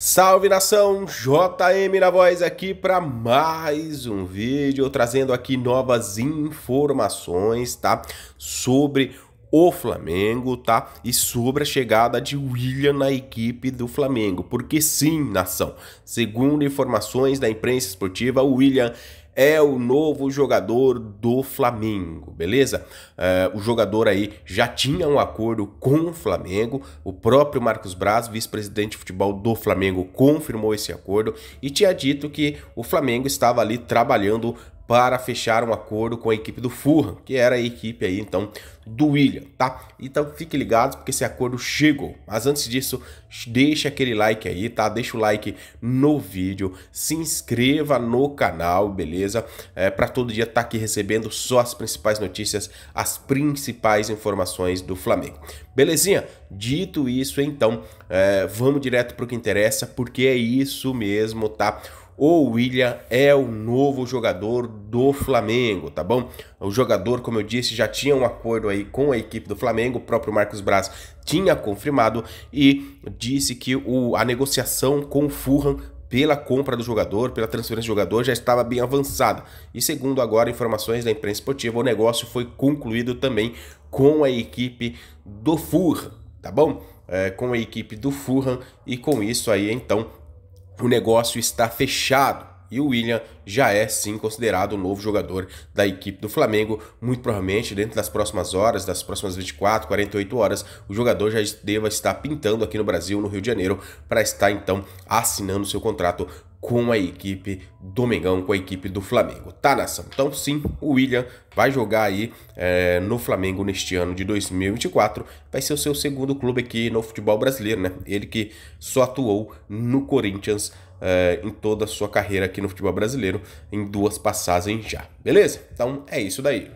Salve nação, JM na voz aqui para mais um vídeo, trazendo aqui novas informações, tá? Sobre o Flamengo, tá? E sobre a chegada de William na equipe do Flamengo. Porque sim, nação, segundo informações da imprensa esportiva, o William é o novo jogador do Flamengo, beleza? Eh, o jogador aí já tinha um acordo com o Flamengo, o próprio Marcos Braz, vice-presidente de futebol do Flamengo, confirmou esse acordo e tinha dito que o Flamengo estava ali trabalhando para fechar um acordo com a equipe do Fulham, que era a equipe aí então do William, tá? Então fique ligados porque esse acordo chegou. Mas antes disso, deixa aquele like aí, tá? Deixa o like no vídeo, se inscreva no canal, beleza? É, para todo dia estar tá aqui recebendo só as principais notícias, as principais informações do Flamengo. Belezinha? Dito isso, então, é, vamos direto para o que interessa, porque é isso mesmo, tá? o William é o novo jogador do Flamengo, tá bom? O jogador, como eu disse, já tinha um acordo aí com a equipe do Flamengo, o próprio Marcos Braz tinha confirmado e disse que o, a negociação com o Fulham pela compra do jogador, pela transferência do jogador, já estava bem avançada. E segundo agora informações da imprensa esportiva, o negócio foi concluído também com a equipe do Fulham, tá bom? É, com a equipe do Fulham e com isso aí então o negócio está fechado e o William já é sim considerado o novo jogador da equipe do Flamengo. Muito provavelmente, dentro das próximas horas, das próximas 24, 48 horas, o jogador já deva estar pintando aqui no Brasil, no Rio de Janeiro, para estar então assinando seu contrato com a equipe do Mengão, com a equipe do Flamengo. Tá, nação? Então, sim, o William vai jogar aí é, no Flamengo neste ano de 2024. Vai ser o seu segundo clube aqui no futebol brasileiro, né? Ele que só atuou no Corinthians é, em toda a sua carreira aqui no futebol brasileiro, em duas passagens já. Beleza? Então, é isso daí.